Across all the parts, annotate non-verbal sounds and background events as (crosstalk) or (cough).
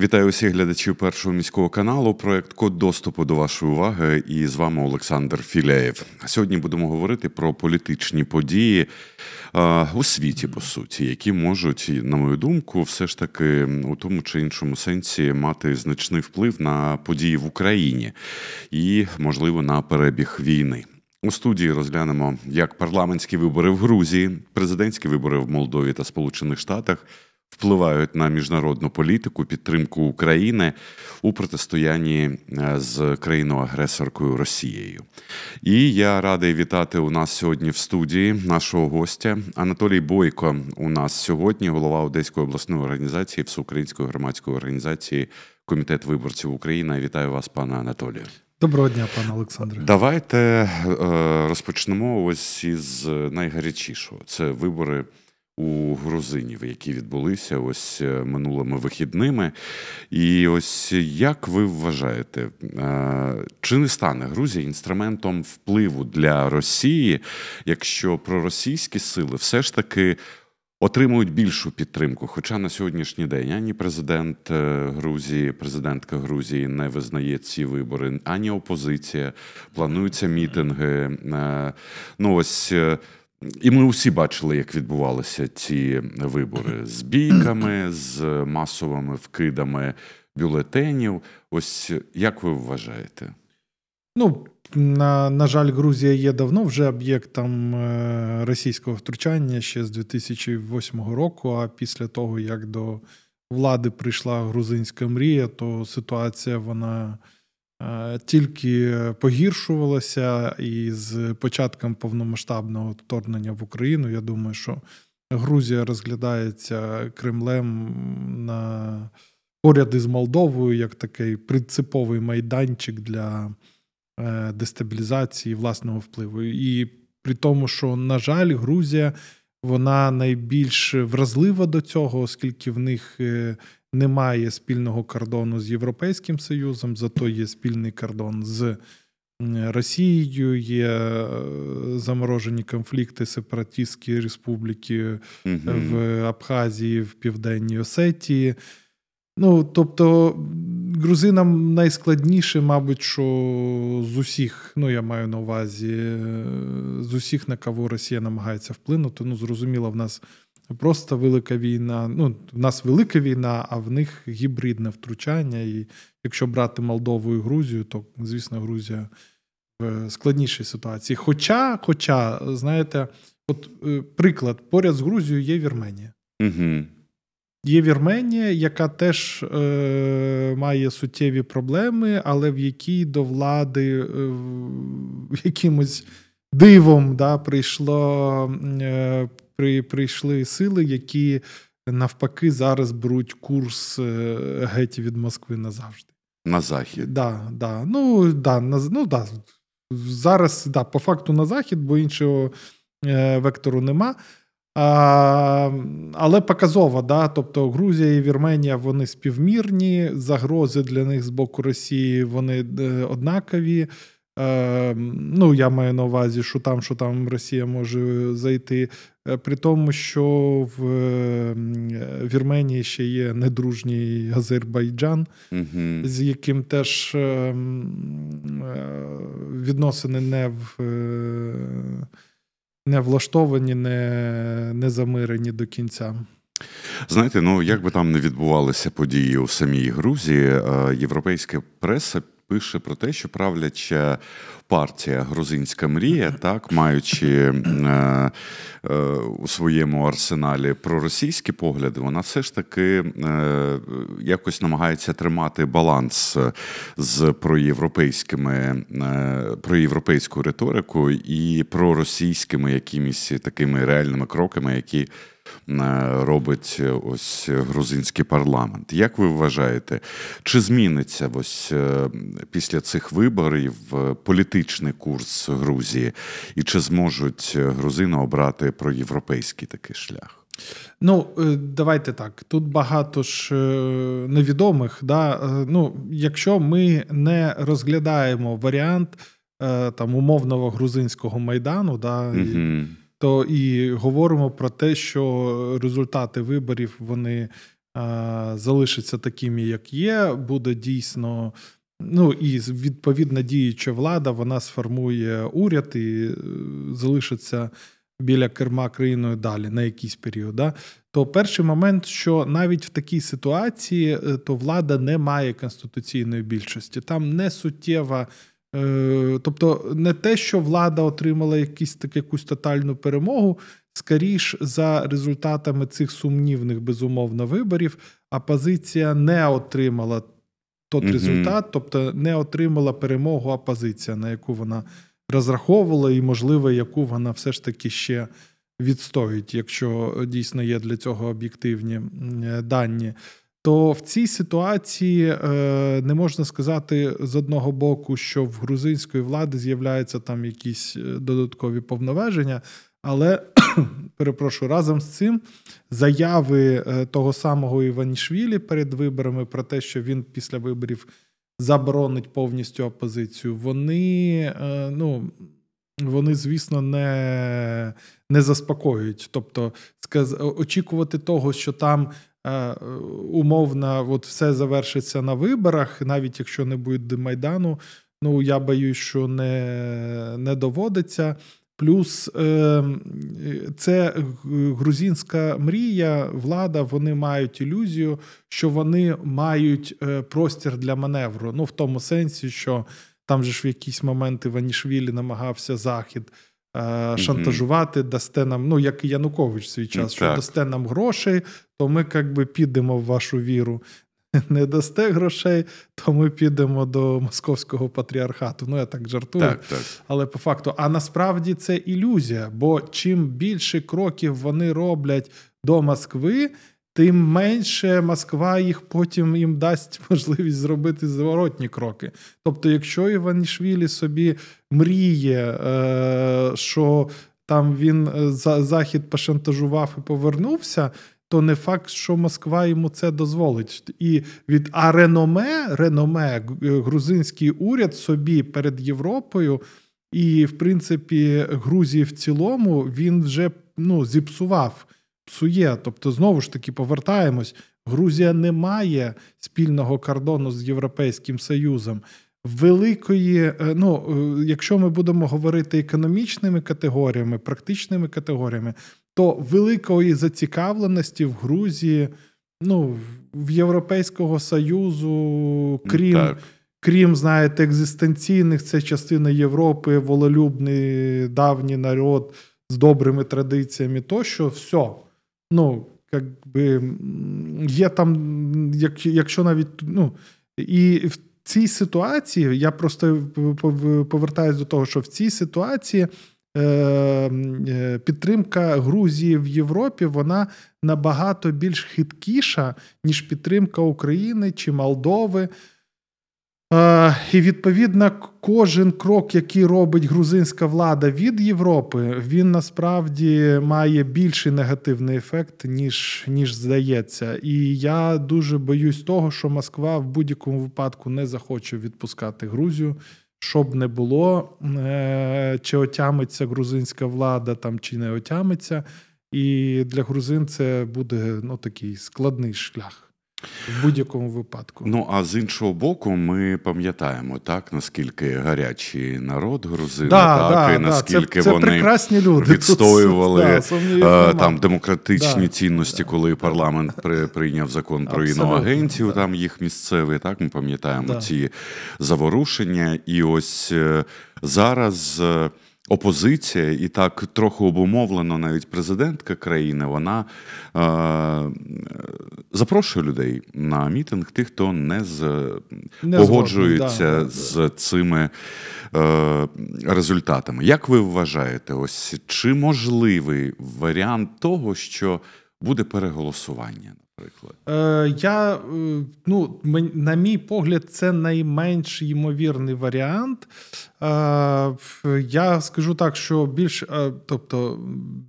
Вітаю усіх глядачів першого міського каналу. Проект Код доступу до вашої уваги. І з вами Олександр Філяєв. Сьогодні будемо говорити про політичні події е, у світі, по суті, які можуть, на мою думку, все ж таки у тому чи іншому сенсі мати значний вплив на події в Україні і, можливо, на перебіг війни. У студії розглянемо як парламентські вибори в Грузії, президентські вибори в Молдові та Сполучених Штатах – впливають на міжнародну політику, підтримку України у протистоянні е, з країною-агресоркою Росією. І я радий вітати у нас сьогодні в студії нашого гостя Анатолій Бойко. У нас сьогодні голова Одеської обласної організації Всеукраїнської громадської організації Комітет виборців України. Вітаю вас, пане Анатолію. Доброго дня, пане Олександре. Давайте е, розпочнемо ось із найгарячішого: це вибори у грузинів, які відбулися ось е, минулими вихідними. І ось як ви вважаєте, е, чи не стане Грузія інструментом впливу для Росії, якщо проросійські сили все ж таки отримують більшу підтримку? Хоча на сьогоднішній день ані президент е, Грузії, президентка Грузії не визнає ці вибори, ані опозиція, плануються мітинги. Ну ось. І ми усі бачили, як відбувалися ці вибори з бійками, з масовими вкидами бюлетенів. Ось як ви вважаєте? Ну, на на жаль, Грузія є давно вже об'єктом е, російського втручання ще з 2008 року. А після того, як до влади прийшла грузинська мрія, то ситуація вона. Е, тільки погіршувалася, і з початком повномасштабного вторгнення в Україну, я думаю, що Грузія розглядається Кремлем на поряд із Молдовою як такий принциповий майданчик для е, дестабілізації власного впливу. І при тому, що, на жаль, Грузія вона найбільш вразлива до цього, оскільки в них е, немає спільного кордону з Європейським Союзом, зато є спільний кордон з Росією, є е, заморожені конфлікти сепаратистські республіки mm в Абхазії, в Південній Осетії. Ну, тобто, грузинам найскладніше, мабуть, що з усіх, ну я маю на увазі, е, з усіх, на кого Росія намагається вплинути. Ну, зрозуміло, в нас просто велика війна. Ну, в нас велика війна, а в них гібридне втручання. І якщо брати Молдову і Грузію, то звісно, Грузія в складнішій ситуації. Хоча, хоча, знаєте, от е, приклад поряд з Грузією є Вірменія. Угу. Є Вірменія, яка теж е, має суттєві проблеми, але в якій до влади е, якимось дивом да, прийшло е, при, прийшли сили, які навпаки зараз беруть курс е, геть від Москви назавжди. На захід. Да, да. Ну, да, на, ну, да. Зараз да, по факту на захід, бо іншого е, вектору нема. А, Але показово, да, тобто Грузія і Вірменія вони співмірні, загрози для них з боку Росії вони е, однакові. Е, ну, я маю на увазі, що там, що там Росія може зайти. Е, при тому, що в е, е, Вірменії ще є недружній Азербайджан, угу. з яким теж відносини не в не влаштовані, не, не замирені до кінця. Знаєте, ну як би там не відбувалися події у самій Грузії, європейська преса пише про те, що правляча партія Грузинська мрія, так маючи е, е, у своєму арсеналі проросійські погляди, вона все ж таки е, якось намагається тримати баланс з проєвропейськими е, проєвропейською риторикою і проросійськими якимись такими реальними кроками, які е, Робить ось грузинський парламент. Як ви вважаєте, чи зміниться ось е, після цих виборів політична політичний курс Грузії, і чи зможуть е, грузини обрати про європейський такий шлях? Ну, е, давайте так. Тут багато ж е, невідомих. Да? Ну, Якщо ми не розглядаємо варіант там умовного грузинського майдану, да, угу. то і говоримо про те, що результати виборів вони залишаться такими, як є. Буде дійсно Ну і відповідна діюча влада вона сформує уряд і е, залишиться біля керма країною далі на якийсь період. Да? То перший момент, що навіть в такій ситуації е, то влада не має конституційної більшості, там не суттєва. Е, тобто не те, що влада отримала якісь так, якусь тотальну перемогу, скоріш за результатами цих сумнівних безумовно виборів, а позиція не отримала тот mm результат, тобто не отримала перемогу а позиція, на яку вона розраховувала, і, можливо, яку вона все ж таки ще відстоїть, якщо дійсно є для цього об'єктивні дані. То в цій ситуації е, не можна сказати з одного боку, що в грузинської влади з'являються там якісь е, додаткові повноваження, але перепрошую, разом з цим заяви е, того самого Іванішвілі перед виборами про те, що він після виборів заборонить повністю опозицію. Вони, е, ну. Вони, звісно, не не заспокоюють. Тобто, сказ... очікувати того, що там е, умовно от все завершиться на виборах, навіть якщо не буде майдану, ну я боюсь, що не не доводиться. Плюс ем, це грузинська мрія, влада, вони мають ілюзію, що вони мають е, простір для маневру. Ну в тому сенсі, що там же ж в якісь моменти Ванішвілі намагався захід е, шантажувати, дасте нам, ну як і Янукович свій час, що так. дасте нам гроші, то ми якби підемо в вашу віру. (laughs) не дасте грошей, то ми підемо до московського патріархату. Ну я так жартую, так, так. але по факту. А насправді це ілюзія. Бо чим більше кроків вони роблять до Москви, тим менше Москва їх потім їм дасть (laughs) можливість зробити зворотні кроки. Тобто, якщо Іванішвілі собі мріє, е, що там він е, захід пошантажував і повернувся то не факт, що Москва йому це дозволить. І від а реноме, реноме е, грузинський уряд собі перед Європою, і, в принципі, Грузії в цілому він вже ну, зіпсував, псує. Тобто, знову ж таки, повертаємось. Грузія не має спільного кордону з Європейським Союзом. Великої, е, ну е, якщо ми будемо говорити економічними категоріями, практичними категоріями, то великої зацікавленості в Грузії, ну, в Європейського Союзу, крім. Так. Крім, знаєте, екзистенційних, це частина Європи, волелюбний, давній народ з добрими традиціями, тощо, все. Ну, якби є там, як, якщо навіть. ну, І в цій ситуації я просто повертаюся до того, що в цій ситуації Е, е, підтримка Грузії в Європі вона набагато більш хиткіша, ніж підтримка України чи Молдови. Е, і відповідно, кожен крок, який робить грузинська влада від Європи, він насправді має більший негативний ефект, ніж ніж здається. І я дуже боюсь того, що Москва в будь-якому випадку не захоче відпускати Грузію. Щоб не було, е, чи отямиться грузинська влада там чи не отямиться. І для грузин це буде ну, такий складний шлях в будь-якому випадку. Ну а з іншого боку, ми пам'ятаємо так, наскільки гарячий народ грузини, да, так да, і наскільки це, це вони люди. відстоювали Тут, да, е, там демократичні цінності, коли парламент при, прийняв закон про іноагентів, там їх місцевий. Так ми пам'ятаємо ці заворушення, і ось е, зараз. Е, Опозиція і так трохи обумовлено, навіть президентка країни, вона е, запрошує людей на мітинг, тих, хто не з не погоджується згодні, да. з цими е, результатами. Як ви вважаєте, ось чи можливий варіант того, що буде переголосування? наприклад? Е, Я е, ну, на мій погляд, це найменш ймовірний варіант. Е, Я скажу так, що більш, е, тобто,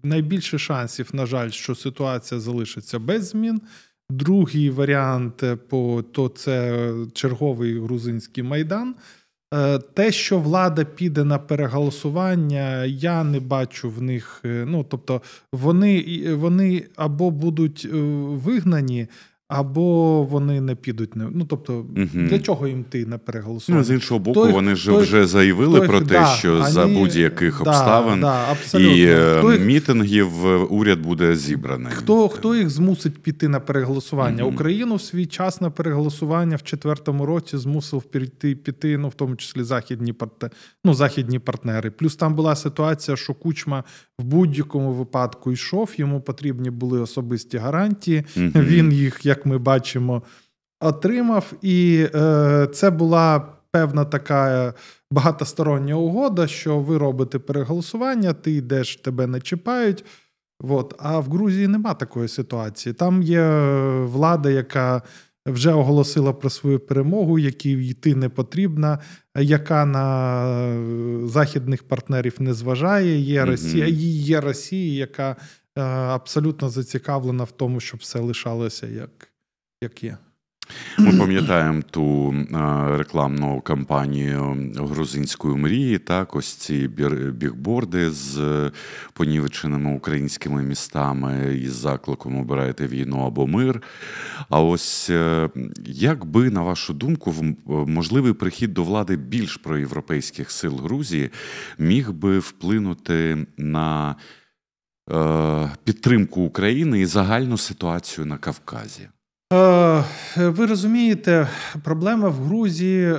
найбільше шансів, на жаль, що ситуація залишиться без змін. Другий варіант е, по то це черговий грузинський майдан. Е, те, що влада піде на переголосування, я не бачу в них. Е, ну тобто, вони вони або будуть е, вигнані, або вони не підуть не ну, тобто угу. для чого їм ти на переголосування? Ну, з іншого боку, той, вони ж вже заявили той, про те, да, що ані, за будь-яких да, обставин да, і е, хто мітингів е, уряд буде зібраний. Хто хто їх змусить піти на переголосування? Угу. Україну в свій час на переголосування в четвертому році змусив піти піти, ну в тому числі західні партнери, ну, західні партнери. Плюс там була ситуація, що кучма в будь-якому випадку йшов. Йому потрібні були особисті гарантії. Угу. Він їх як як ми бачимо, отримав. І е, це була певна така е, багатостороння угода, що ви робите переголосування, ти йдеш, тебе не чіпають. От. А в Грузії нема такої ситуації. Там є е, влада, яка вже оголосила про свою перемогу, якій йти не потрібна, яка на е, західних партнерів не зважає. Є Росія, є Росія, яка абсолютно зацікавлена в тому, щоб все лишалося як як є. Ми пам'ятаємо ту рекламну кампанію грузинської мрії, так ось ці бігборди з понівеченими українськими містами із закликом обирайте війну або мир. А ось е, як би, на вашу думку, можливий прихід до влади більш проєвропейських сил Грузії міг би вплинути на е, підтримку України і загальну ситуацію на Кавказі? Е, ви розумієте, проблема в Грузії е,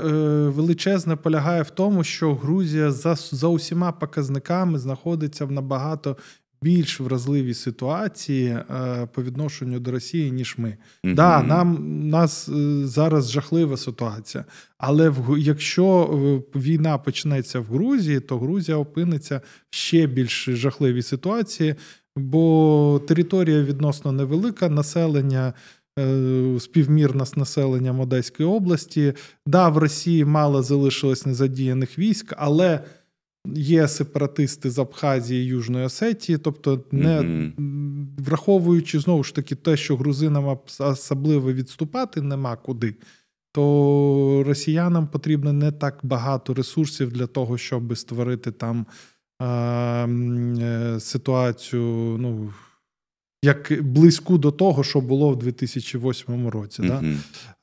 величезна полягає в тому, що Грузія за за усіма показниками знаходиться в набагато більш вразливій ситуації е, по відношенню до Росії, ніж ми. mm Да, нам нас зараз жахлива ситуація, але в якщо війна почнеться в Грузії, то Грузія опиниться в ще більш жахливій ситуації, бо територія відносно невелика, населення. Е, співмірна з населенням Одеської області. Да, в Росії мало залишилось незадіяних військ, але є сепаратисти з Абхазії і Южної Осетії, тобто, не mm враховуючи знову ж таки те, що грузинам особливо відступати нема куди. То росіянам потрібно не так багато ресурсів для того, щоб створити там е- ситуацію. ну, як близьку до того, що було в 2008 році. Да?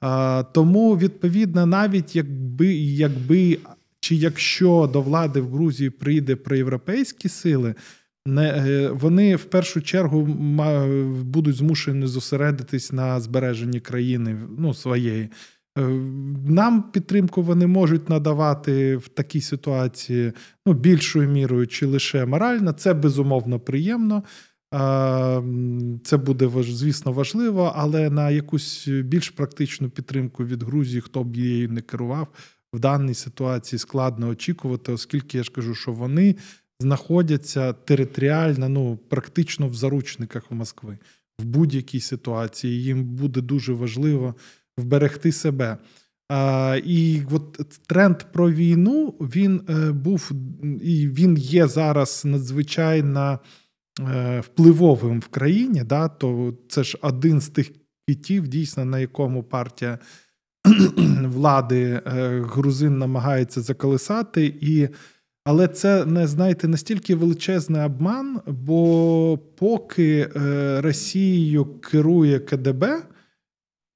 А, Тому відповідно, навіть якби якби чи якщо до влади в Грузії прийде проєвропейські сили. Не е, вони в першу чергу будуть змушені зосередитись на збереженні країни ну своєї. Е, нам підтримку вони можуть надавати в такій ситуації ну більшою мірою чи лише морально. Це безумовно приємно. Ем, це буде звісно важливо, але на якусь більш практичну підтримку від Грузії, хто б її не керував в даній ситуації, складно очікувати, оскільки я ж кажу, що вони знаходяться територіально, ну практично в заручниках Москви в будь-якій ситуації. Їм буде дуже важливо вберегти себе. А, І от тренд про війну він е, був і він є зараз надзвичайно. Е, впливовим в країні, да, то це ж один з тих китів, дійсно, на якому партія (clears throat) влади е, грузин намагається заколисати. і але це не знаєте настільки величезний обман, бо поки е, Росією керує КДБ,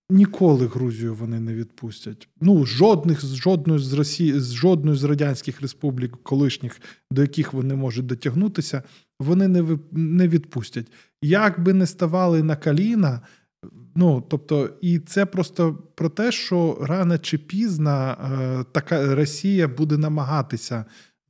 ніколи Грузію вони не відпустять. Ну, жодних з жодної з Росії, з жодної з радянських республік, колишніх, до яких вони можуть дотягнутися, вони не ви не відпустять. Як би не ставали на каліна. ну тобто, і це просто про те, що рано чи пізно е, така Росія буде намагатися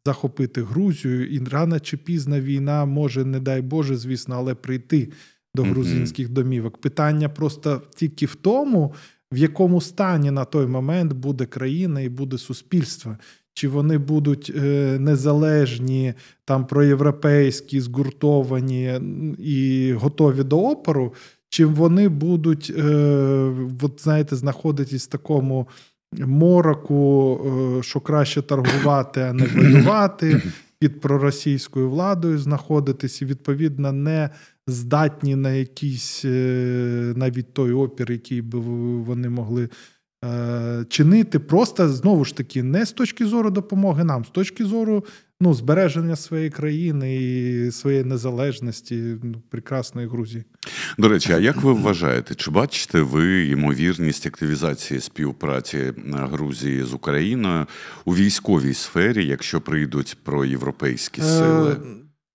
захопити Грузію, і рано чи пізно війна може, не дай Боже, звісно, але прийти до грузинських mm-hmm. домівок. Питання просто тільки в тому, в якому стані на той момент буде країна і буде суспільство чи вони будуть е, незалежні, там проєвропейські, згуртовані і готові до опору, чи вони будуть, е, от, знаєте, знаходитись в такому мороку, е, що краще торгувати, а не воювати. Під проросійською владою знаходитись відповідно, не здатні на якийсь навіть той опір, який би вони могли Е, чинити просто знову ж таки не з точки зору допомоги нам, з точки зору ну, збереження своєї країни і своєї незалежності ну, прекрасної Грузії. До речі, а як ви вважаєте, чи бачите ви ймовірність активізації співпраці е, Грузії з Україною у військовій сфері, якщо прийдуть про європейські е, сили?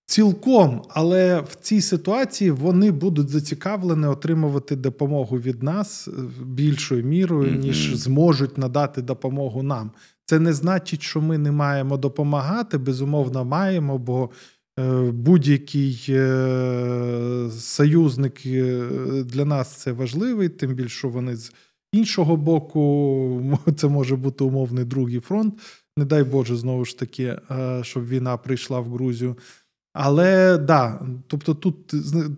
Цілком, але в цій ситуації вони будуть зацікавлені отримувати допомогу від нас е, більшою мірою, ніж зможуть надати допомогу нам. Це не значить, що ми не маємо допомагати. Безумовно, маємо, бо е, будь-який е, союзник для нас це важливий, тим більше вони з іншого боку, (laughs) це може бути умовний другий фронт. Не дай Боже, знову ж таки, щоб війна прийшла в Грузію. Але да, тобто тут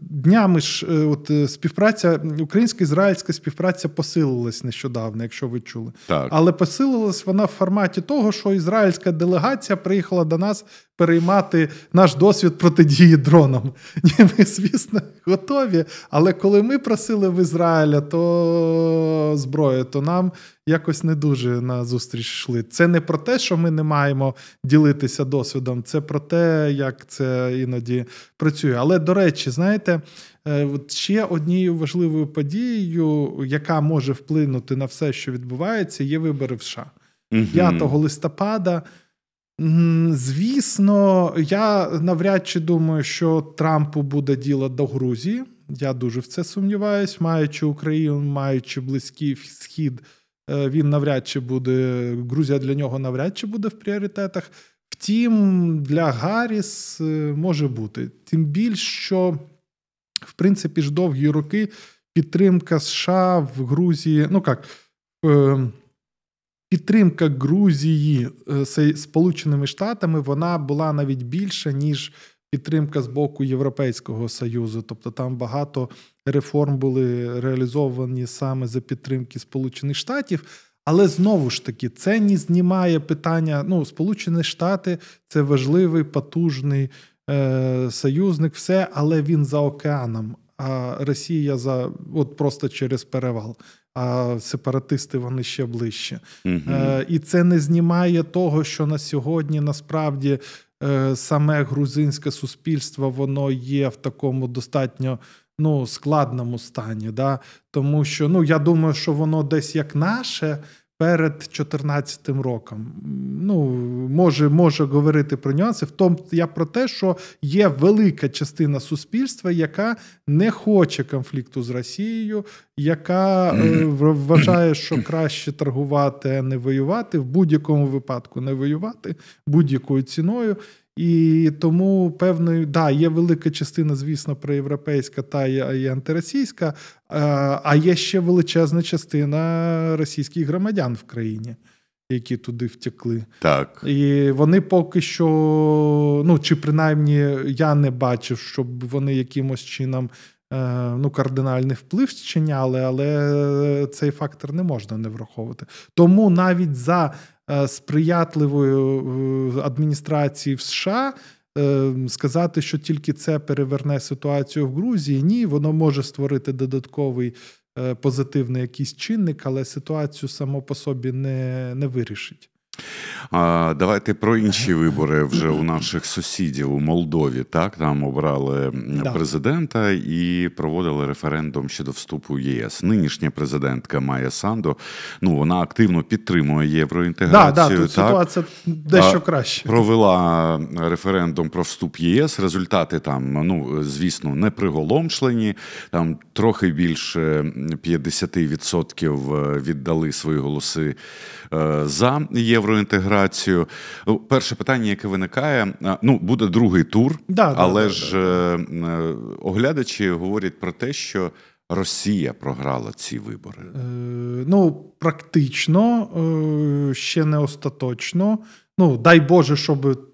днями ж е, от е, співпраця українсько-ізраїльська співпраця посилилась нещодавно, якщо ви чули. Так. Але посилилась вона в форматі того, що ізраїльська делегація приїхала до нас переймати наш досвід протидії дронам. (laughs) Ми, звісно, готові. Але коли ми просили в Ізраїля, то зброю, то нам якось не дуже на зустріч йшли. Це не про те, що ми не маємо ділитися досвідом, це про те, як це іноді працює. Але до речі, знаєте, е, ще однією важливою подією, яка може вплинути на все, що відбувається, є вибори в США. 5 листопада. Звісно, я навряд чи думаю, що Трампу буде діло до Грузії. Я дуже в це сумніваюсь, маючи Україну, маючи близький схід. Е, він навряд чи буде. Грузія для нього навряд чи буде в пріоритетах. Втім, для Гарріс е, може бути. Тим більше, що, в принципі, ж довгі роки підтримка США в Грузії, ну як, е, підтримка Грузії Сполученими Штатами вона була навіть більша, ніж підтримка з боку Європейського союзу. Тобто там багато реформ були реалізовані саме за підтримки Сполучених Штатів. Але знову ж таки, це не знімає питання. Ну, Сполучені Штати це важливий потужний е, союзник, все, але він за океаном. А Росія за от просто через перевал. А сепаратисти вони ще ближче, угу. е, і це не знімає того, що на сьогодні насправді Е, саме грузинське суспільство воно є в такому достатньо ну, складному стані. Да? Тому що ну, я думаю, що воно десь як наше перед 14 роком. Ну, може, може говорити про нюанси. В тому я про те, що є велика частина суспільства, яка не хоче конфлікту з Росією, яка е, вважає, що краще торгувати, а не воювати, в будь-якому випадку не воювати будь-якою ціною. І тому певною, да, є велика частина, звісно, проєвропейська та і антиросійська, е, а є ще величезна частина російських громадян в країні. Які туди втекли, так і вони поки що, ну чи принаймні я не бачив, щоб вони якимось чином Е, ну, кардинальний вплив чиняли, але цей фактор не можна не враховувати. Тому навіть за е, сприятливою е, адміністрацією в США. Сказати, що тільки це переверне ситуацію в Грузії, ні, воно може створити додатковий позитивний якийсь чинник, але ситуацію само по собі не, не вирішить. А, Давайте про інші вибори вже у наших сусідів у Молдові. Так там обрали да. президента і проводили референдум щодо вступу в ЄС. Нинішня президентка Майя Сандо Ну вона активно підтримує євроінтеграцію. Да, да, тут так? ситуація дещо краще. Провела референдум про вступ в ЄС. Результати там, ну звісно, не приголомшлені. Там трохи більше 50% е, віддали свої голоси е, за євро про інтеграцію. Ну, перше питання, яке виникає, ну буде другий тур, да, але да, ж да, е, е, оглядачі говорять про те, що Росія програла ці вибори. Е, ну практично ще не остаточно. Ну дай Боже, щоб.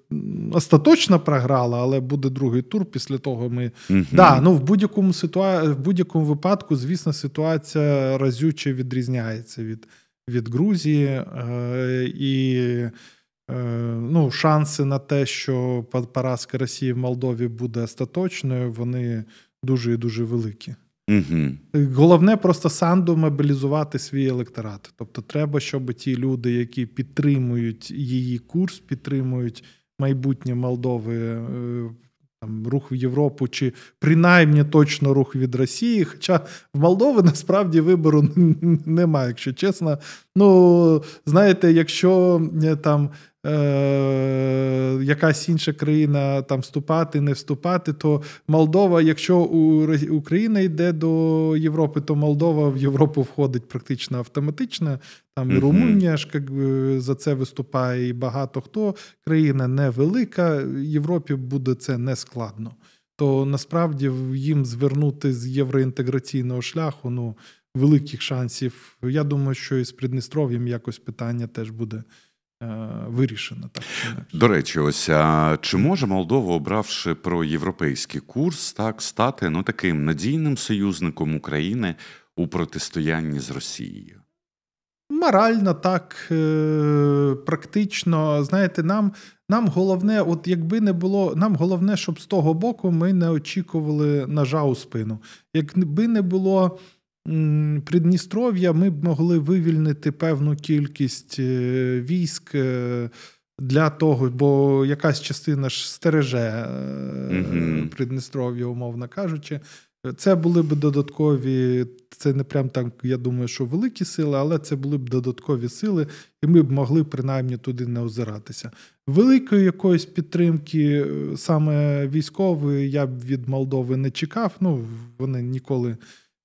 Остаточно програла, але буде другий тур. Після того ми uh да, ну в будь-якому ситуа... в будь-якому випадку, звісно, ситуація разюче відрізняється від від Грузії, е, і е, ну, шанси на те, що поразка Росії в Молдові буде остаточною, вони дуже і дуже великі. Угу. Головне просто санду мобілізувати свій електорат. Тобто, треба, щоб ті люди, які підтримують її курс, підтримують майбутнє Молдови е, там рух в Європу, чи принаймні точно рух від Росії. Хоча в Молдови насправді вибору (laughs) немає, якщо чесно. Ну знаєте, якщо е, там е, якась інша країна там вступати, не вступати, то Молдова, якщо Україна йде до Європи, то Молдова в Європу входить практично автоматично. Там і Румунія ж як, за це виступає, і багато хто. Країна невелика, Європі буде це не складно. То насправді їм звернути з євроінтеграційного шляху ну великих шансів. Я думаю, що і з Придністров'ям якось питання теж буде Е, вирішено так до речі, ось чи може Молдова, обравши про європейський курс, так стати ну таким надійним союзником України у протистоянні з Росією? Морально так, е, практично, знаєте, нам нам головне, от якби не було, нам головне, щоб з того боку ми не очікували ножа у спину. Якби не було Придністров'я ми б могли вивільнити певну кількість е, військ е, для того, бо якась частина ж стереже mm Придністров'я, умовно кажучи. Це були б додаткові, це не прям так, я думаю, що великі сили, але це були б додаткові сили, і ми б могли принаймні туди не озиратися. Великої якоїсь підтримки, саме військової, я б від Молдови не чекав. Ну вони ніколи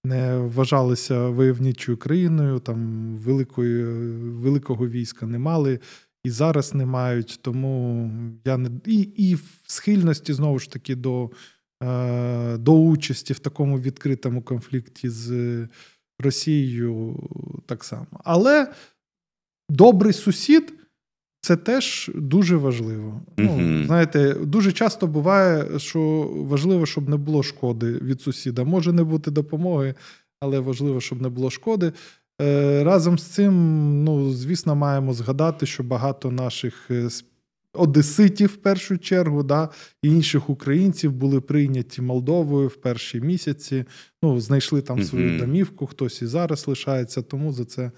не вважалися войовничою країною, там великої, великого війська не мали і зараз не мають. Тому я не і, і в схильності знову ж таки до, е, до участі в такому відкритому конфлікті з Росією так само. Але добрий сусід. Це теж дуже важливо. Ну, Знаєте, дуже часто буває, що важливо, щоб не було шкоди від сусіда. Може не бути допомоги, але важливо, щоб не було шкоди. Е, разом з цим, ну звісно, маємо згадати, що багато наших е, одеситів в першу чергу, да, і інших українців були прийняті Молдовою в перші місяці. Ну, знайшли там свою домівку, хтось і зараз лишається, тому за це.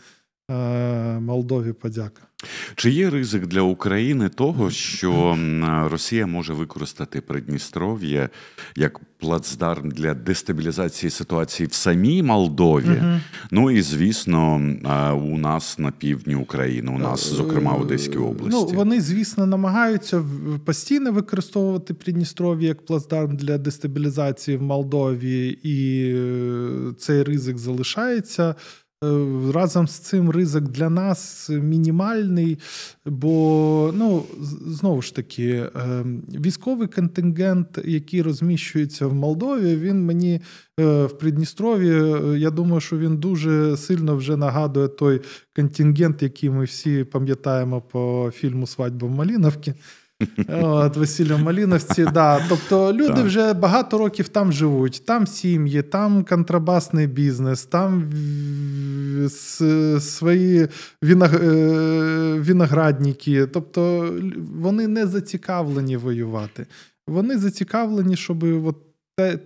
Е, Молдові подяка. Чи є ризик для України того, що Росія може використати Придністров'я як плацдарм для дестабілізації ситуації в самій Молдові? Угу. Ну і звісно, у нас на півдні України, у нас, е, зокрема, в Одеській ну, області. Ну вони, звісно, намагаються постійно використовувати Придністров'я як плацдарм для дестабілізації в Молдові, і е, цей ризик залишається. Е, разом з цим ризик для нас мінімальний, бо ну знову ж таки, е, військовий контингент, який розміщується в Молдові, він мені е, в Придністрові. Я думаю, що він дуже сильно вже нагадує той контингент, який ми всі пам'ятаємо по фільму Свадьба в Маліновці. От, Весілля в Маліновці. Да. Тобто люди так. вже багато років там живуть, там сім'ї, там контрабасний бізнес, там свої е, виноградники. Тобто вони не зацікавлені воювати. Вони зацікавлені, щоб от те,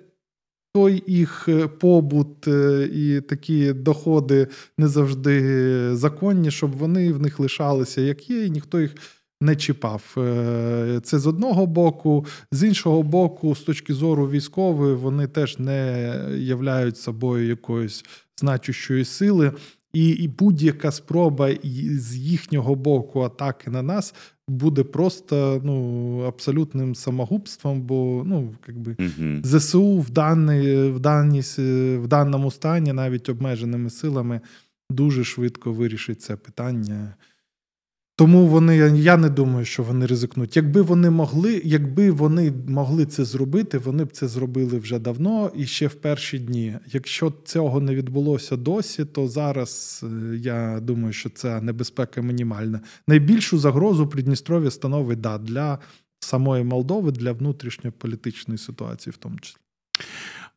той їх е, побут е, і такі доходи не завжди законні, щоб вони в них лишалися, як є, і ніхто їх не чіпав. Е, це з одного боку, з іншого боку, з точки зору військової, вони теж не являють собою якоїсь значущої сили, і, і будь-яка спроба з їхнього боку атаки на нас. Буде просто ну абсолютним самогубством, бо ну якби uh-huh. ЗСУ в даний, в даній в даному стані, навіть обмеженими силами, дуже швидко вирішить це питання. Тому вони я не думаю, що вони ризикнуть. Якби вони могли, якби вони могли це зробити, вони б це зробили вже давно і ще в перші дні. Якщо цього не відбулося досі, то зараз е, я думаю, що ця небезпека мінімальна. Найбільшу загрозу Придністров'я становить да для самої Молдови, для внутрішньополітичної ситуації, в тому числі.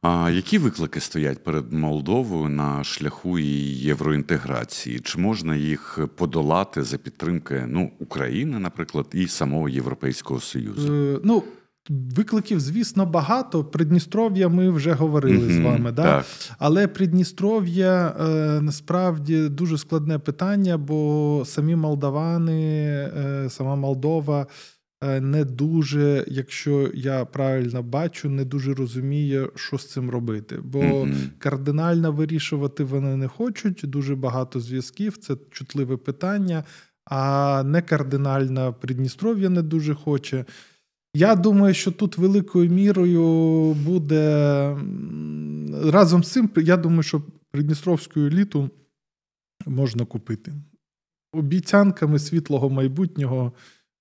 А які виклики стоять перед Молдовою на шляху її євроінтеграції? Чи можна їх подолати за підтримки ну України, наприклад, і самого Європейського Союзу? Е, ну викликів, звісно, багато. Придністров'я ми вже говорили mm-hmm, з вами, да? так. але Придністров'я е, насправді дуже складне питання, бо самі молдавани, е, сама Молдова. Е, не дуже, якщо я правильно бачу, не дуже розуміє, що з цим робити. Бо mm-hmm. кардинально вирішувати вони не хочуть. Дуже багато зв'язків, це чутливе питання, а не кардинально Придністров'я не дуже хоче. Я думаю, що тут великою мірою буде разом з цим. Я думаю, що Придністровську еліту можна купити обіцянками світлого майбутнього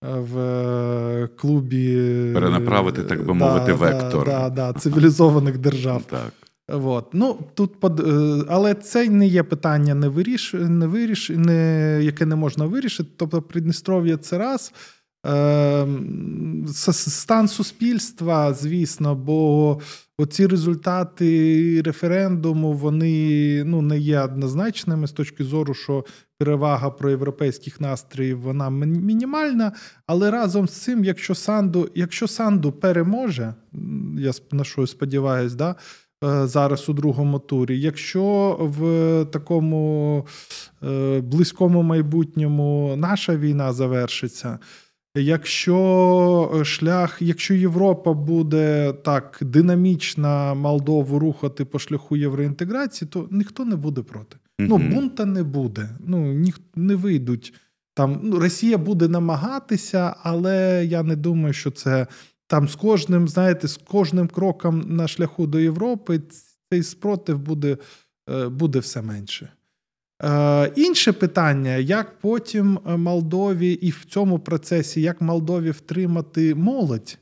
в е, клубі е, перенаправити, так би мовити, да, вектор да, да, цивілізованих держав. Так. От. Ну, тут е, Але це не є питання, не виріш... не виріш... не... яке не можна вирішити. Тобто, Придністров'я це раз стан суспільства, звісно, бо оці результати референдуму вони ну, не є однозначними з точки зору, що перевага проєвропейських настроїв вона мінімальна. Але разом з цим, якщо Санду, якщо Санду переможе, я на що сподіваюсь, да, е, зараз у другому турі, якщо в такому е, близькому майбутньому наша війна завершиться. Якщо е, шлях, якщо Європа буде так динамічно Молдову рухати по шляху євроінтеграції, то ніхто не буде проти. Ну, бунта не буде. Ну ніх не вийдуть там. Ну, Росія буде намагатися, але я не думаю, що це там з кожним, знаєте, з кожним кроком на шляху до Європи цей спротив буде, е, буде все менше. Е, Інше питання, як потім е, Молдові і в цьому процесі як Молдові втримати молодь.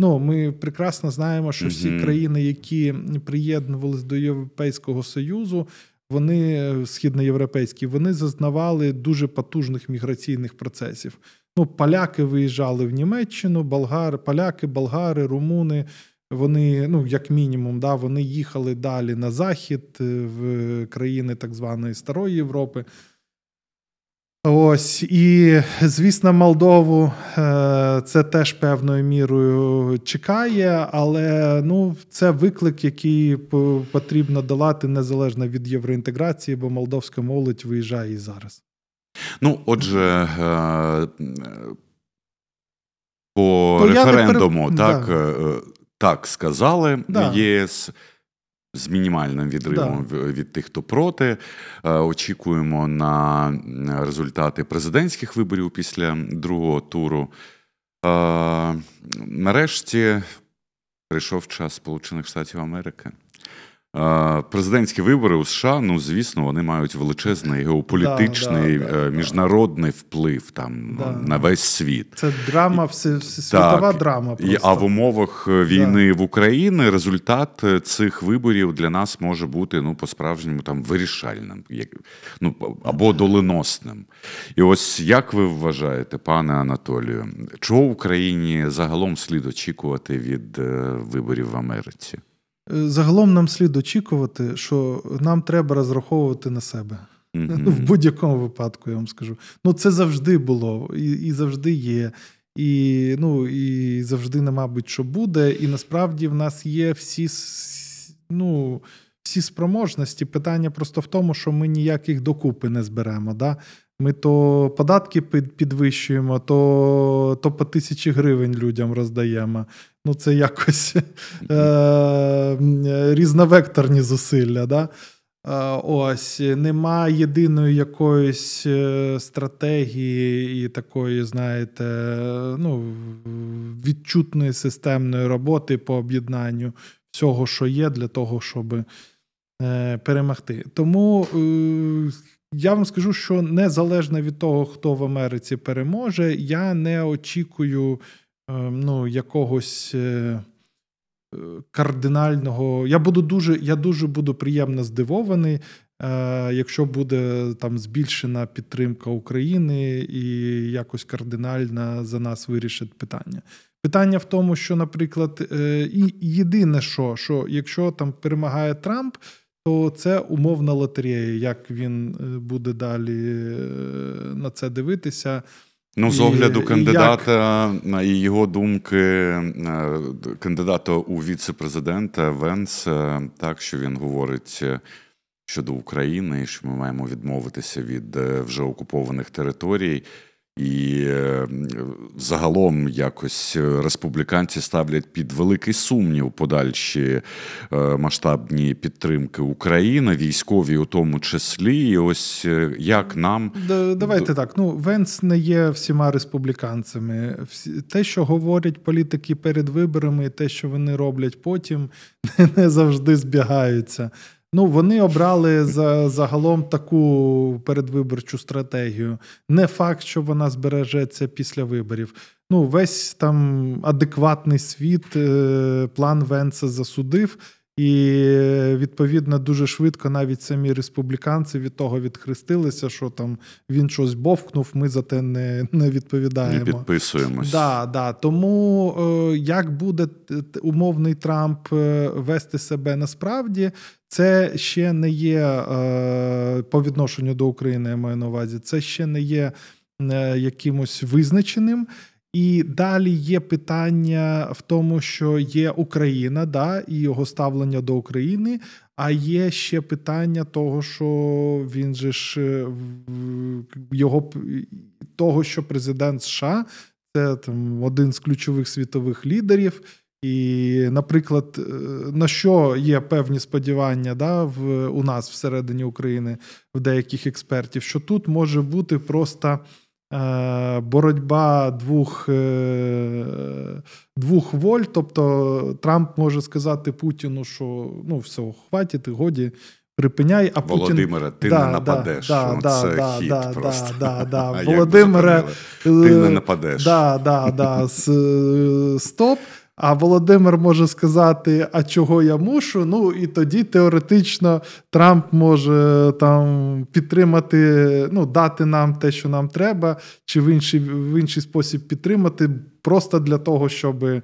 Ну, ми прекрасно знаємо, що всі країни, які приєднувалися до Європейського Союзу, вони е, східноєвропейські, вони зазнавали дуже потужних міграційних процесів. Ну, поляки виїжджали в Німеччину, болгар, поляки, болгари, румуни. Вони, ну як мінімум, да, вони їхали далі на захід е, в країни так званої Старої Європи. Ось і звісно, Молдову е, це теж певною мірою чекає, але ну це виклик, який потрібно долати незалежно від євроінтеграції, бо молдовська молодь виїжджає і зараз. Ну, отже, е, по референдуму, референдум, пер... так, да. Е, так сказали да. ЄС з мінімальним відривом да. від тих, хто проти. Е, очікуємо на результати президентських виборів після другого туру. Е, нарешті прийшов час Сполучених Штатів Америки. Президентські вибори у США, ну звісно, вони мають величезний геополітичний да, да, е, да, міжнародний вплив там на весь світ. Це драма, все світова драма. Просто. А в умовах е, війни в Україні результат е, цих виборів для нас може бути ну по-справжньому там вирішальним, як ну або доленосним. І ось як ви вважаєте, пане Анатолію, чого Україні загалом слід очікувати від виборів в Америці? Е, загалом нам слід очікувати, що нам треба розраховувати на себе. Mm-hmm. (laughs) В будь-якому випадку, я вам скажу. Ну, це завжди було, і і завжди є, і ну, і завжди не мабуть, що буде. І насправді в нас є всі ну, всі спроможності. Питання просто в тому, що ми ніяких докупи не зберемо. Да? Ми то податки підвищуємо, то то по тисячі гривень людям роздаємо, Ну, це якось (laughs) е- різновекторні зусилля. Да? Е- ось нема єдиної якоїсь е, стратегії і такої, знаєте, ну, відчутної системної роботи по об'єднанню всього, що є, для того, щоб е- перемогти. Тому. Е, я вам скажу, що незалежно від того, хто в Америці переможе, я не очікую Ем, ну, якогось е, е, кардинального. Я буду дуже я дуже буду приємно здивований, е, якщо буде там збільшена підтримка України і якось кардинально за нас вирішить питання. Питання в тому, що, наприклад, і єдине, що, що якщо там перемагає Трамп. То це умовна лотерея, як він буде далі на це дивитися. Ну, з огляду кандидата як... і його думки е, кандидата у віце-президента Венс, так що він говорить е, щодо України, що ми маємо відмовитися від е, вже окупованих територій. І загалом якось е, республіканці ставлять під великий сумнів подальші е, масштабні підтримки України, військові у тому числі. І Ось е, як нам давайте так. Ну Венс не є всіма республіканцями. те, що говорять політики перед виборами, і те, що вони роблять потім, (laughs) не завжди збігаються. Ну, вони обрали за, загалом таку передвиборчу стратегію. Не факт, що вона збережеться після виборів. Ну, весь там адекватний світ, е, план Венца засудив, і відповідно дуже швидко навіть самі республіканці від того відхрестилися, що там він щось бовкнув. Ми за те не не відповідаємо. Не підписуємось. Да, да. Тому е, як буде е, умовний Трамп вести себе насправді? Це ще не є е, по відношенню до України, я маю на увазі, це ще не є е, якимось визначеним. І далі є питання в тому, що є Україна, да, і його ставлення до України. А є ще питання того, що він же ж е, його того, що президент США це там один з ключових світових лідерів. І, наприклад, е, на що є певні сподівання да, в, у нас всередині України, в деяких експертів, що тут може бути просто е, боротьба двох е, двох воль. Тобто Трамп може сказати Путіну, що ну все, хватить, годі. Припиняй, а Путін... Володимире, ти да, не нападеш. Да, да, це да, хід да, просто. Да, да, да. Володимире, ти не нападеш. Да, да, да. Е, стоп. А Володимир може сказати, а чого я мушу. Ну і тоді теоретично Трамп може там підтримати, ну, дати нам те, що нам треба, чи в інший, в інший спосіб підтримати, просто для того, щоб е,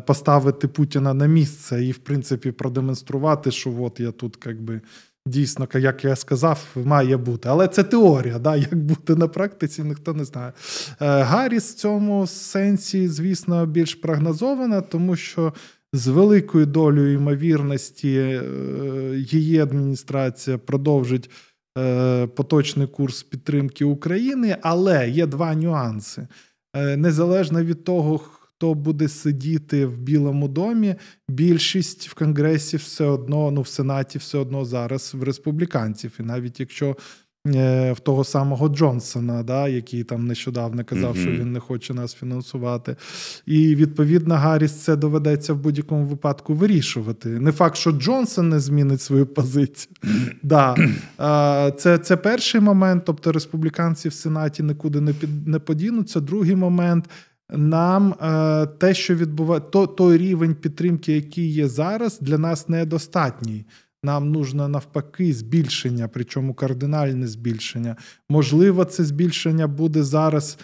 поставити Путіна на місце і, в принципі, продемонструвати, що от я тут якби. Дійсно, як я сказав, має бути. Але це теорія, да? як бути на практиці, ніхто не знає. Е, Гарріс в цьому сенсі, звісно, більш прогнозована, тому що з великою долею ймовірності е, її адміністрація продовжить е, поточний курс підтримки України, але є два нюанси. Незалежно від того, хто буде сидіти в Білому домі, більшість в Конгресі все одно, ну в Сенаті, все одно зараз в республіканців. І навіть якщо е, в того самого Джонсона, да, який там нещодавно казав, mm-hmm. що він не хоче нас фінансувати. І відповідно, Гарріс це доведеться в будь-якому випадку вирішувати. Не факт, що Джонсон не змінить свою позицію. Mm-hmm. Да. Це це перший момент. Тобто республіканці в Сенаті нікуди не під не подінуться. Другий момент нам е, те, що відбуває то, той рівень підтримки, який є зараз, для нас недостатній. Нам нужно навпаки збільшення, причому кардинальне збільшення. Можливо, це збільшення буде зараз.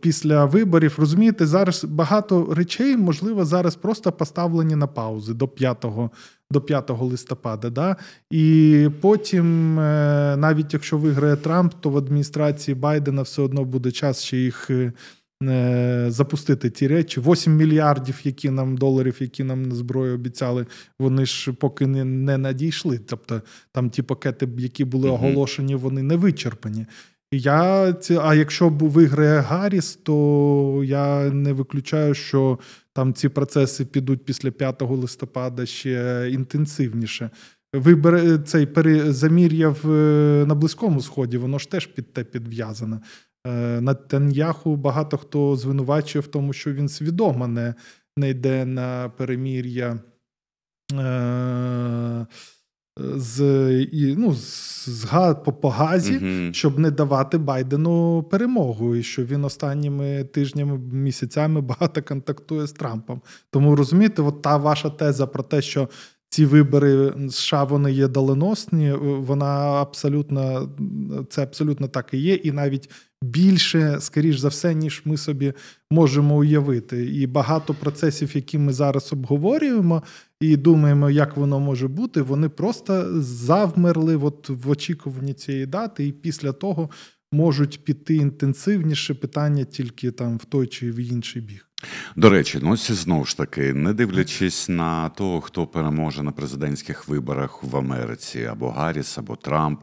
Після виборів розумієте, зараз багато речей, можливо, зараз просто поставлені на паузи до 5 до 5 листопада. Да? І потім, е, навіть якщо виграє Трамп, то в адміністрації Байдена все одно буде час ще їх е, Е, запустити ті речі. 8 мільярдів, які нам доларів, які нам на зброю обіцяли, вони ж поки не не надійшли. Тобто там ті пакети, які були оголошені, вони не вичерпані. Я а якщо виграє Гарріс, то я не виключаю, що там ці процеси підуть після 5 листопада ще інтенсивніше. Вибере цей перезамір'я в е, на близькому сході, воно ж теж під те підв'язане. Е, на Теняху багато хто звинувачує в тому, що він свідомо не, не йде на перемір'я е, з і, ну, з, гад, по, по газі, угу. щоб не давати Байдену перемогу, і що він останніми тижнями, місяцями (laughs) багато контактує з Трампом. Тому розумієте, от та ваша теза про те, що ці вибори США вони є доленосні. Вона абсолютно це абсолютно так і є, і навіть більше, скоріш за все, ніж ми собі можемо уявити. І багато процесів, які ми зараз обговорюємо і думаємо, як воно може бути, вони просто завмерли от в очікуванні цієї дати, і після того можуть піти інтенсивніше питання тільки там в той чи в інший біг. До речі, ну ось знову ж таки, не дивлячись на того, хто переможе на президентських виборах в Америці, або Гарріс, або Трамп,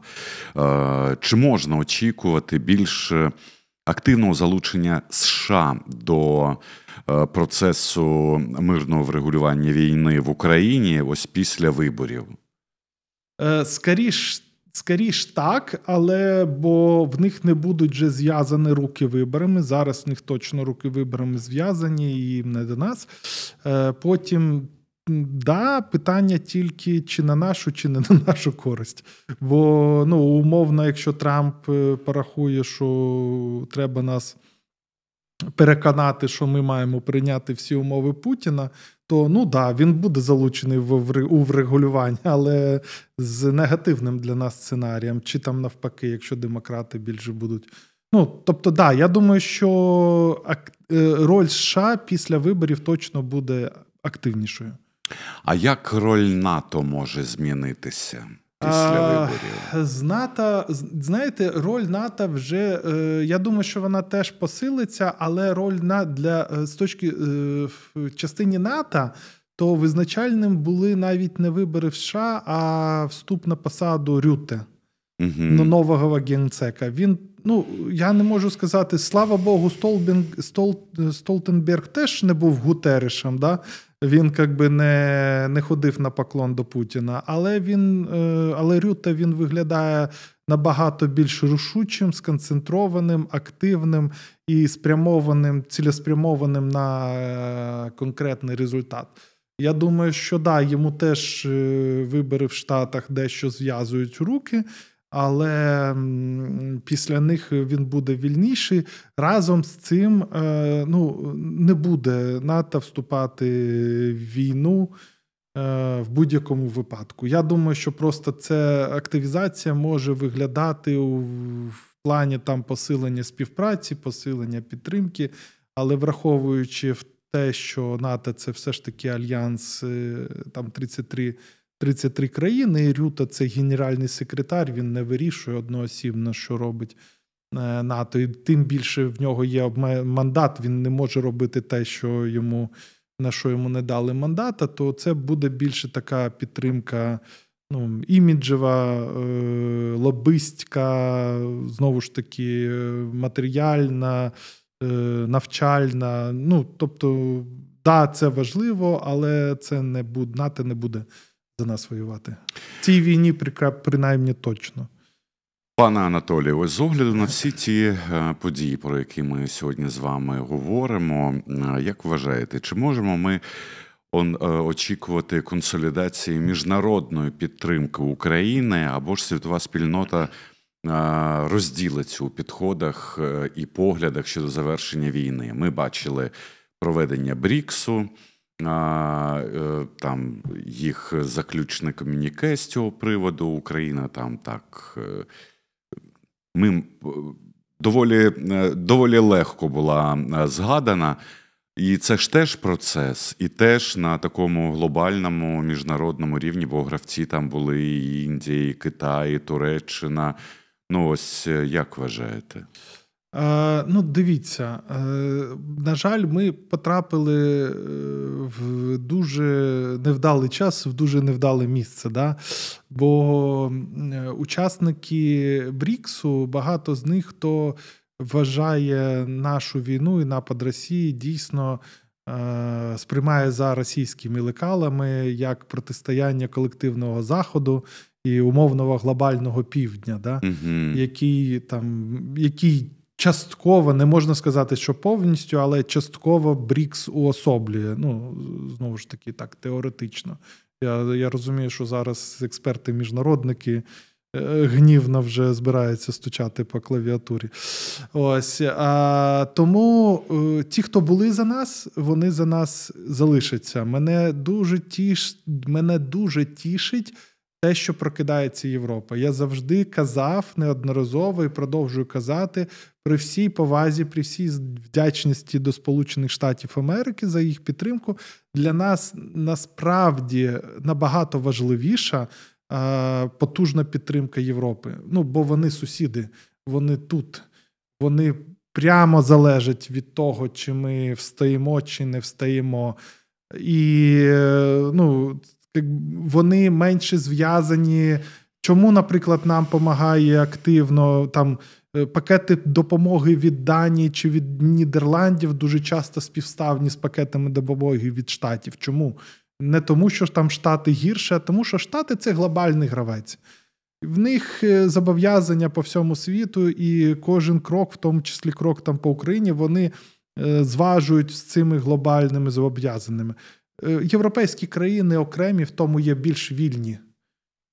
е, чи можна очікувати більш активного залучення США до е, процесу мирного врегулювання війни в Україні ось після виборів? Е, Скоріше Скоріш так, але бо в них не будуть вже зв'язані руки виборами. Зараз в них точно руки виборами зв'язані і не до нас. Е, потім, да, питання тільки чи на нашу, чи не на нашу користь. Бо ну, умовно, якщо Трамп е, порахує, що треба нас переконати, що ми маємо прийняти всі умови Путіна, то ну да, він буде залучений в у врегулювання, але з негативним для нас сценарієм, чи там навпаки, якщо демократи більше будуть. Ну тобто, да, я думаю, що е, роль США після виборів точно буде активнішою. А як роль НАТО може змінитися? Після виборів з НАТО, знаєте, роль НАТО вже е, я думаю, що вона теж посилиться, але роль на для е, з точки в е, частині НАТО, то визначальним були навіть не вибори в США, а вступ на посаду Рюте угу. Ну, нового генцека. Він ну я не можу сказати, слава Богу, Столбінг Стол, Столтенберг теж не був Гутеришем, да? Він якби не не ходив на поклон до Путіна, але він е, але Рюта він виглядає набагато більш рушучим, сконцентрованим, активним і спрямованим, цілеспрямованим на е, конкретний результат. Я думаю, що да, йому теж е, вибори в Штатах дещо зв'язують руки але після них він буде вільніший. Разом з цим е, ну, не буде НАТО вступати в війну. Е, в будь-якому випадку. Я думаю, що просто ця активізація може виглядати в плані там посилення співпраці, посилення підтримки, але враховуючи те, що НАТО це все ж таки альянс е, там 33 33 країни. і Рюта це генеральний секретар. Він не вирішує одноосібно, що робить е, НАТО. І Тим більше в нього є мандат, Він не може робити те, що йому на що йому не дали мандата. То це буде більше така підтримка. Ну, іміджева, е, лобистка, знову ж таки, е, матеріальна, навчальна. Ну, тобто, да, це важливо, але це не буде, НАТО не буде за нас воювати. В цій війні принаймні точно. Пане Анатолію, ось з огляду на всі ті е, події, про які ми сьогодні з вами говоримо, е, як вважаєте, чи можемо ми е, очікувати консолідації міжнародної підтримки України або ж світова спільнота розділиться у підходах і поглядах щодо завершення війни? Ми бачили проведення Бріксу. Е, там їх заключне ком'юніке з цього приводу Україна там так. Е, ми е, доволі доволі легко була згадана. І це ж теж процес, і теж на такому глобальному міжнародному рівні, бо гравці там були і Індія, і Китай, і Туреччина. Ну ось як вважаєте? Е, ну, дивіться, е, на жаль, ми потрапили е, в дуже невдалий час, в дуже невдале місце. Да? Бо учасники Бріксу, багато з них хто вважає нашу війну і напад Росії дійсно. Сприймає за російськими лекалами як протистояння колективного заходу і умовного глобального півдня, да, угу. який там який частково не можна сказати, що повністю, але частково Брікс уособлює. Ну знову ж таки, так теоретично. Я я розумію, що зараз експерти-міжнародники е, гнівно вже збираються стучати по клавіатурі. Ось а, Тому е, ті, хто були за нас, вони за нас залишаться. Мене дуже тіш, мене дуже тішить те, що прокидається Європа. Я завжди казав неодноразово і продовжую казати при всій повазі, при всій вдячності до Сполучених Штатів Америки за їх підтримку. Для нас насправді набагато важливіша е, потужна підтримка Європи. Ну бо вони сусіди, вони тут, вони прямо залежать від того, чи ми встаємо, чи не встаємо. І е, ну, вони менше зв'язані. Чому, наприклад, нам допомагає активно там е, пакети допомоги від Данії чи від Нідерландів дуже часто співставні з пакетами допомоги від штатів? Чому? Не тому, що там штати гірше, а тому, що штати це глобальний гравець. В них е, зобов'язання по всьому світу, і кожен крок, в тому числі крок там по Україні, вони е, зважують з цими глобальними зобов'язаннями. Е, європейські країни окремі в тому є більш вільні.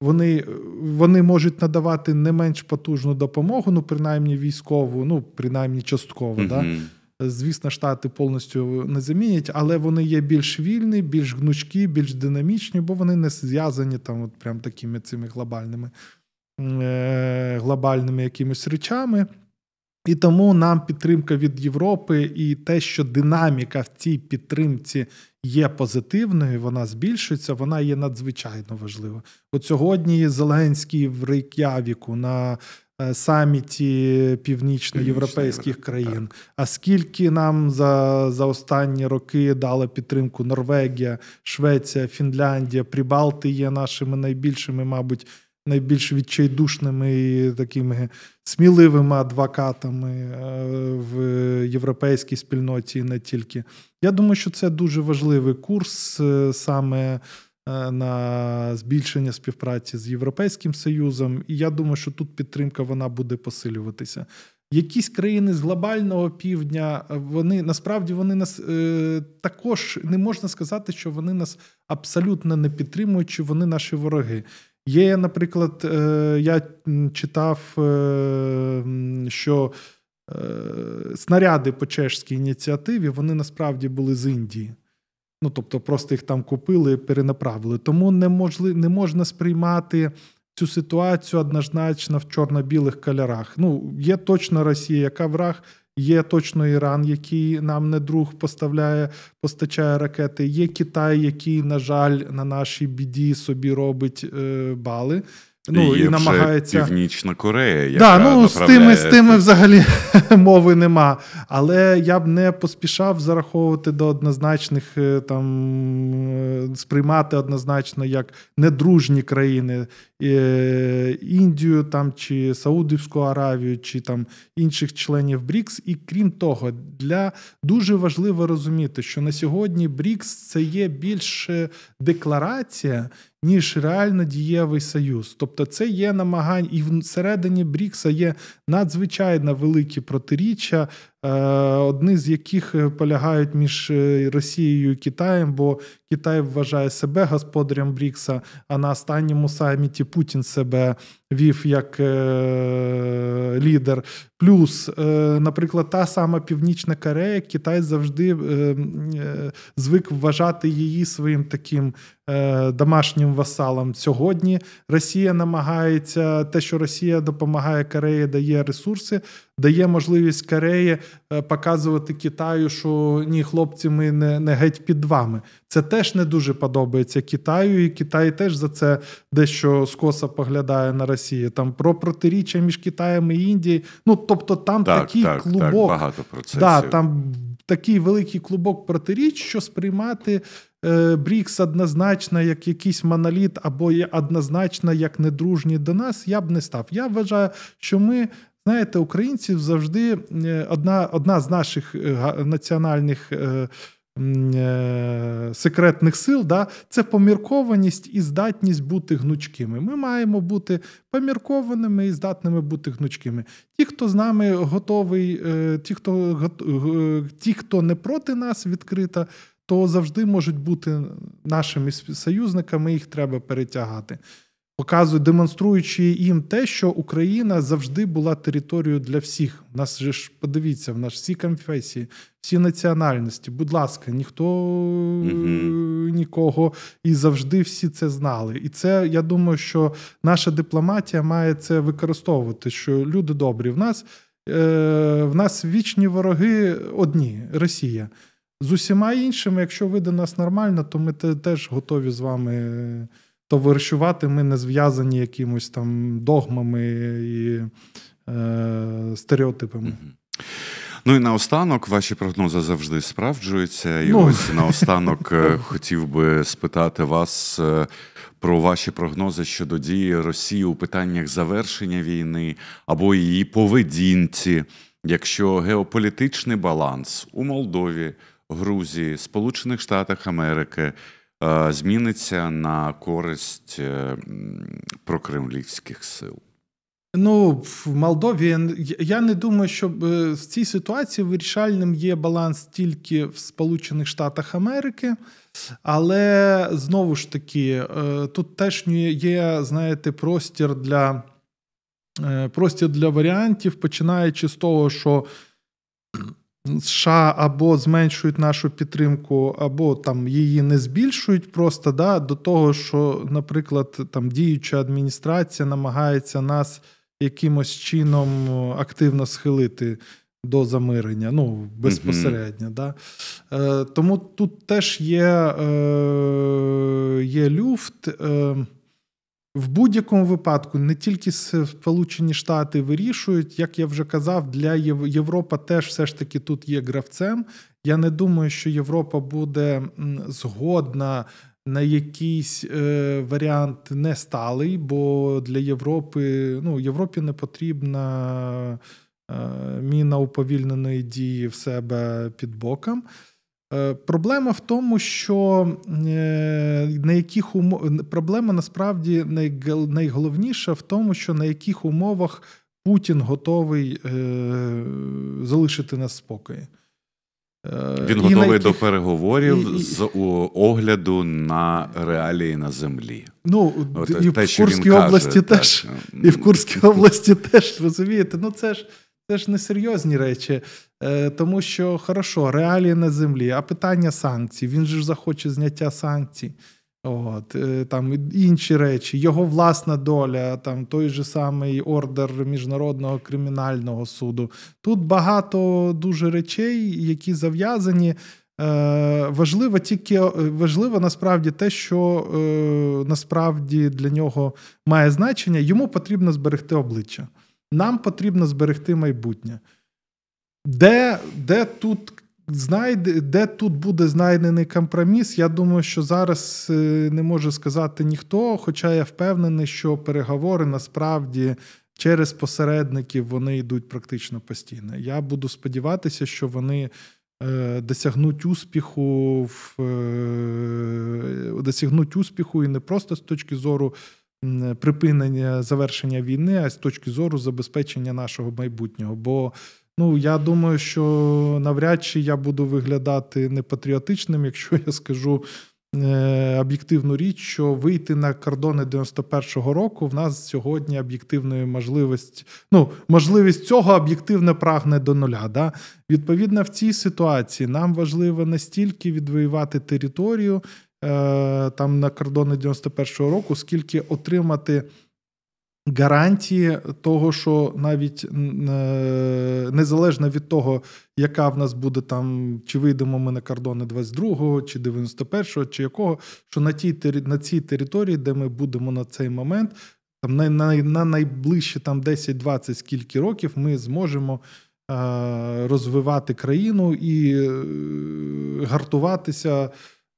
Вони е, вони можуть надавати не менш потужну допомогу, ну принаймні військову, ну принаймні частково. mm Да? Звісно, штати повністю не замінять, але вони є більш вільні, більш гнучкі, більш динамічні, бо вони не зв'язані там, от прям такими цими глобальними е- глобальними якимись речами. І тому нам підтримка від Європи і те, що динаміка в цій підтримці є позитивною, вона збільшується, вона є надзвичайно важлива. От сьогодні Зеленський в Рейк'явіку на е, саміті північноєвропейських країн. А скільки нам за за останні роки дала підтримку Норвегія, Швеція, Фінляндія, Прибалти є нашими найбільшими, мабуть найбільш відчайдушними і такими сміливими адвокатами е, в європейській спільноті, і не тільки. Я думаю, що це дуже важливий курс е, саме. Е, на збільшення співпраці з Європейським Союзом, і я думаю, що тут підтримка вона буде посилюватися. Якісь країни з глобального півдня вони насправді вони нас е, також не можна сказати, що вони нас абсолютно не підтримують, чи вони наші вороги. Є, наприклад, е, я читав, е, що е, снаряди по чешській ініціативі вони насправді були з Індії. Ну, тобто, просто їх там купили, перенаправили. Тому не можли, не можна сприймати цю ситуацію однозначно в чорно-білих кольорах. Ну, є точно Росія, яка враг, Є точно Іран, який нам не друг поставляє, постачає ракети. Є Китай, який, на жаль, на нашій біді собі робить е, бали. Ну, Є і намагається... Північна Корея. яка да, ну, З тими з тими (laughs) взагалі мови нема. Але я б не поспішав зараховувати до однозначних, е, там, е, сприймати однозначно як недружні країни е, Індію там, чи Саудівську Аравію, чи там інших членів БРІКС. І крім того, для дуже важливо розуміти, що на сьогодні БРІКС це є більше декларація, ніж реально дієвий союз. Тобто, це є намагання, і всередині Брікса є надзвичайно великі протиріччя Е, Одні з яких е, полягають між е, Росією і Китаєм, бо Китай вважає себе господарем Брікса, а на останньому саміті Путін себе вів як лідер. Плюс, наприклад, та сама Північна Корея, Китай завжди звик вважати її своїм таким домашнім васалом. Сьогодні Росія намагається те, що Росія допомагає Кореї, дає ресурси дає можливість Кореї е, показувати Китаю, що ні, хлопці, ми не не геть під вами. Це теж не дуже подобається Китаю, і Китай теж за це дещо скоса поглядає на Росію. Там про протиріччя між Китаєм і Індією. Ну тобто, там так, такий так, клубок так, багато процесів. Да, там такий великий клубок протиріч, що сприймати. Е, Брікс однозначно як якийсь моноліт або є однозначно як недружні до нас, я б не став. Я вважаю, що ми Знаєте, українців завжди е, одна одна з наших е, національних е, секретних сил да, це поміркованість і здатність бути гнучкими. Ми маємо бути поміркованими і здатними бути гнучкими. Ті, хто з нами готовий, ті, хто ті, хто не проти нас відкрита. То завжди можуть бути нашими союзниками, їх треба перетягати показує, демонструючи їм те, що Україна завжди була територією для всіх. У нас же ж подивіться, в нас всі конфесії, всі національності. Будь ласка, ніхто mm нікого і завжди всі це знали. І це я думаю, що наша дипломатія має це використовувати. Що люди добрі в нас е, в нас вічні вороги одні Росія. З усіма іншими, якщо вийде нас нормально, то ми теж готові з вами товаришувати ми не зв'язані якимось там догмами і е, стереотипами. Ну і наостанок ваші прогнози завжди справджуються. І ну. ось наостанок е, (laughs) хотів би спитати вас е, про ваші прогнози щодо дії Росії у питаннях завершення війни або її поведінці, якщо геополітичний баланс у Молдові, Грузії, Сполучених Штатах Америки. Е, зміниться на користь е, прокремлівських сил? Ну, в Молдові я не думаю, що е, в цій ситуації вирішальним є баланс тільки в Сполучених Штатах Америки, але знову ж таки, тут теж є, знаєте, простір для простір для варіантів, починаючи з того, що США або зменшують нашу підтримку, або там її не збільшують просто да, до того, що, наприклад, там діюча адміністрація намагається нас якимось чином активно схилити до замирення, ну безпосередньо. Да. Е, Тому тут теж є е, є люфт. Е, в будь-якому випадку не тільки Сполучені Штати вирішують, як я вже казав, для Єв... Європа теж все ж таки тут є гравцем. Я не думаю, що Європа буде згодна на якийсь е, варіант несталий, бо для Європи ну, Європі не потрібна е, міна уповільненої дії в себе під боком. Е, проблема в тому, що е, на яких умов... проблема насправді найголовніша в тому, що на яких умовах Путін готовий е, залишити нас спокої. Він і готовий яких... до переговорів і... з огляду на реалії на землі. Ну От, і те, в Курській області каже, теж, так. і в Курській області теж розумієте. Ну це ж це ж несерйозні речі, е, тому що хорошо, реалії на землі, а питання санкцій. Він же ж захоче зняття санкцій, от е, там інші речі, його власна доля, там той же самий ордер міжнародного кримінального суду. Тут багато дуже речей, які зав'язані. Е, важливо тільки е, важливо насправді те, що е, насправді для нього має значення. Йому потрібно зберегти обличчя. Нам потрібно зберегти майбутнє. Де де тут знайде, де тут буде знайдений компроміс? Я думаю, що зараз е, не може сказати ніхто, хоча я впевнений, що переговори насправді через посередників вони йдуть практично постійно. Я буду сподіватися, що вони е, досягнуть успіху в е, досягнуть успіху і не просто з точки зору припинення завершення війни, а з точки зору забезпечення нашого майбутнього. Бо ну я думаю, що навряд чи я буду виглядати непатріотичним, якщо я скажу. Е, об'єктивну річ, що вийти на кордони 91-го року в нас сьогодні об'єктивної можливості. Ну можливість цього об'єктивно прагне до нуля. Да? Відповідно, в цій ситуації нам важливо настільки відвоювати територію, Е, там на кордони 91-го року, скільки отримати гарантії того, що навіть е, незалежно від того, яка в нас буде там, чи вийдемо ми на кордони 22-го, чи 91-го, чи якого, що на тій на цій території, де ми будемо на цей момент, там на на, на найближчі там 10-20 скільки років, ми зможемо. Е, розвивати країну і гартуватися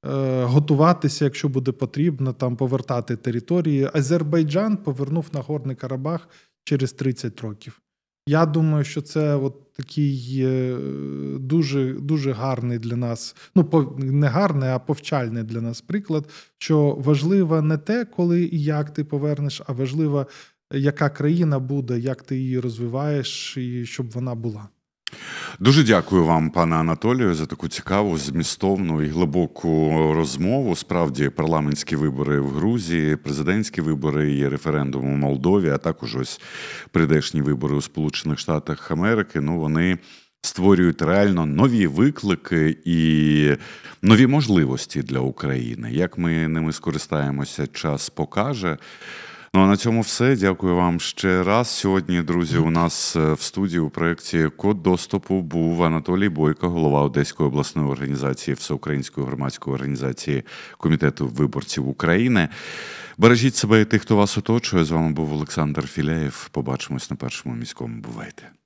Е, готуватися, якщо буде потрібно, там повертати території. Азербайджан повернув на Горний Карабах через 30 років. Я думаю, що це от такий е, дуже дуже гарний для нас, ну не гарний, а повчальний для нас приклад. Що важливо не те, коли і як ти повернеш, а важливо, яка країна буде, як ти її розвиваєш, і щоб вона була. Дуже дякую вам, пане Анатолію, за таку цікаву, змістовну і глибоку розмову. Справді, парламентські вибори в Грузії, президентські вибори і референдум у Молдові, а також ось прийдешні вибори у Сполучених Штатах Америки. Ну вони створюють реально нові виклики і нові можливості для України. Як ми ними скористаємося, час покаже. Ну а на цьому все. Дякую вам ще раз. Сьогодні, друзі, у нас е, в студії у проєкті Код доступу був Анатолій Бойко, голова Одеської обласної організації Всеукраїнської громадської організації комітету виборців України. Бережіть себе і тих, хто вас оточує. З вами був Олександр Філяєв. Побачимось на першому міському. Бувайте.